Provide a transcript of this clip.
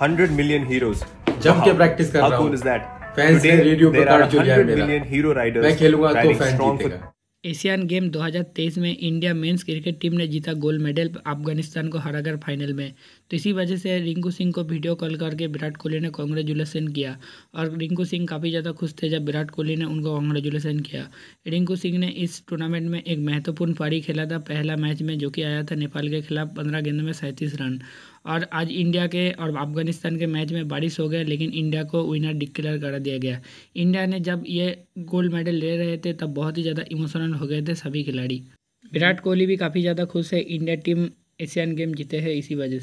100 million heroes. Jump के practice कर रहा हूँ. How cool is that? Fans ने रेडियो पर card जो है मेरा. million hero riders. मैं खेलूंगा तो फैन जीतेगा. एशियन गेम 2023 में इंडिया मेंस क्रिकेट टीम ने जीता गोल्ड मेडल अफगानिस्तान को हराकर फाइनल में तो इसी वजह से रिंकू सिंह को वीडियो कॉल करके विराट कोहली ने कॉन्ग्रेचुलेसन किया और रिंकू सिंह काफ़ी ज़्यादा खुश थे जब विराट कोहली ने उनको कॉन्ग्रेचुलेसन किया रिंकू सिंह ने इस टूर्नामेंट में एक महत्वपूर्ण पारी खेला था पहला मैच में जो कि आया था नेपाल के खिलाफ पंद्रह गेंदों में सैंतीस रन और आज इंडिया के और अफगानिस्तान के मैच में बारिश हो गया लेकिन इंडिया को विनर डिक्लेयर करा दिया गया इंडिया ने जब ये गोल्ड मेडल ले रहे थे तब बहुत ही ज़्यादा इमोशनल हो गए थे सभी खिलाड़ी विराट कोहली भी काफ़ी ज़्यादा खुश है इंडिया टीम एशियन गेम जीते हैं इसी वजह से